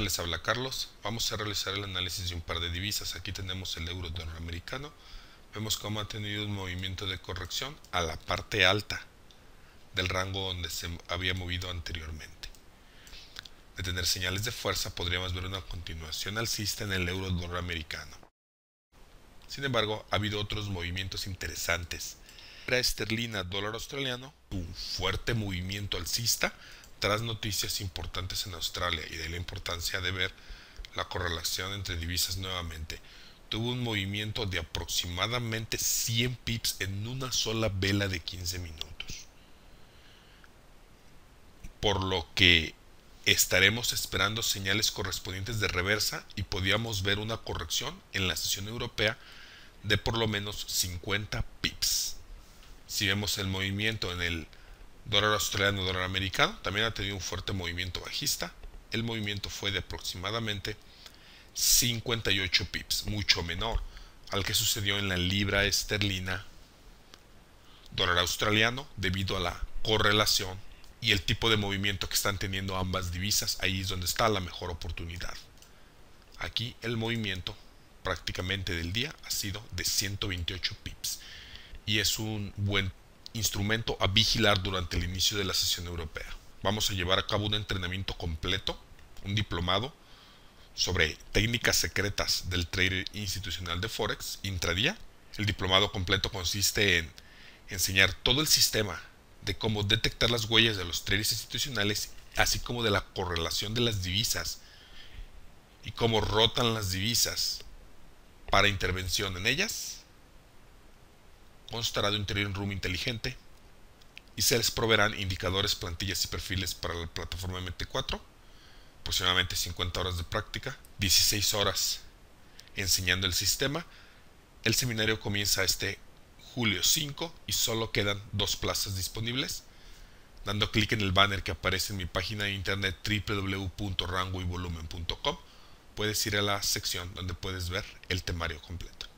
Les habla Carlos. Vamos a realizar el análisis de un par de divisas. Aquí tenemos el euro dólar americano Vemos cómo ha tenido un movimiento de corrección a la parte alta del rango donde se había movido anteriormente. De tener señales de fuerza podríamos ver una continuación alcista en el euro dólar americano Sin embargo, ha habido otros movimientos interesantes. La esterlina dólar australiano, un fuerte movimiento alcista tras noticias importantes en Australia y de la importancia de ver la correlación entre divisas nuevamente, tuvo un movimiento de aproximadamente 100 pips en una sola vela de 15 minutos. Por lo que estaremos esperando señales correspondientes de reversa y podíamos ver una corrección en la sesión europea de por lo menos 50 pips. Si vemos el movimiento en el dólar australiano, dólar americano, también ha tenido un fuerte movimiento bajista. El movimiento fue de aproximadamente 58 pips, mucho menor al que sucedió en la libra esterlina, dólar australiano, debido a la correlación y el tipo de movimiento que están teniendo ambas divisas. Ahí es donde está la mejor oportunidad. Aquí el movimiento prácticamente del día ha sido de 128 pips y es un buen instrumento a vigilar durante el inicio de la sesión europea. Vamos a llevar a cabo un entrenamiento completo, un diplomado, sobre técnicas secretas del trader institucional de Forex intradía. El diplomado completo consiste en enseñar todo el sistema de cómo detectar las huellas de los traders institucionales, así como de la correlación de las divisas y cómo rotan las divisas para intervención en ellas constará de un trading room inteligente y se les proveerán indicadores, plantillas y perfiles para la plataforma MT4, aproximadamente 50 horas de práctica, 16 horas enseñando el sistema. El seminario comienza este julio 5 y solo quedan dos plazas disponibles. Dando clic en el banner que aparece en mi página de internet www.rangoyvolumen.com, puedes ir a la sección donde puedes ver el temario completo.